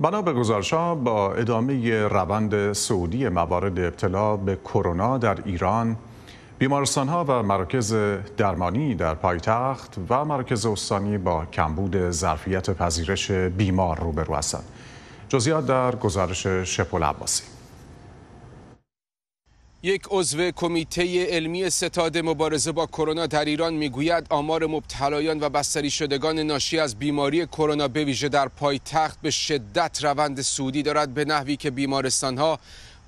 بنا به ها با ادامه روند سعودی موارد ابتلا به کرونا در ایران ها و مراکز درمانی در پایتخت و مراکز استانی با کمبود ظرفیت پذیرش بیمار روبرو هستند. جزئیات در گزارش شپول عباسی یک عضو کمیته علمی ستاد مبارزه با کرونا در ایران میگوید آمار مبتلایان و بستری شدگان ناشی از بیماری کرونا به ویژه در پایتخت به شدت روند سودی دارد به نحوی که بیمارستانها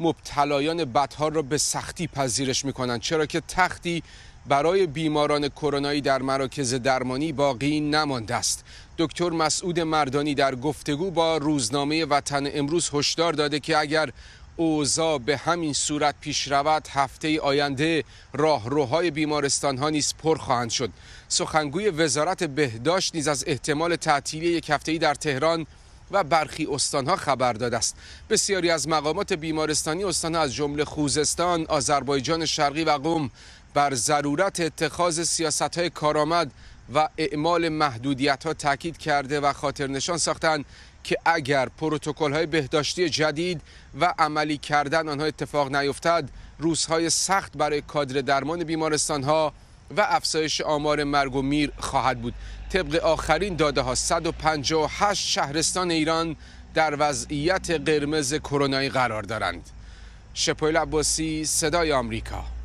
مبتلایان بدها را به سختی پذیرش می کنند چرا که تختی برای بیماران کرونایی در مراکز درمانی باقی نمانده است دکتر مسعود مردانی در گفتگو با روزنامه وطن امروز هشدار داده که اگر اوضاع به همین صورت پیش رود هفته آینده راهروهای بیمارستان ها نیز پر خواهند شد سخنگوی وزارت بهداشت نیز از احتمال تعطیلی یک هفته در تهران و برخی استانها خبر داده است بسیاری از مقامات بیمارستانی استانها از جمله خوزستان آذربایجان شرقی و قم بر ضرورت اتخاذ سیاست های کارآمد و اعمال محدودیت ها تاکید کرده و خاطر نشان ساختند که اگر پروتکل های بهداشتی جدید و عملی کردن آنها اتفاق نیفتد روزهای سخت برای کادر درمان بیمارستان ها و افزایش آمار مرگ و میر خواهد بود طبق آخرین داده ها 158 شهرستان ایران در وضعیت قرمز کرونایی قرار دارند شپایل عباسی صدای آمریکا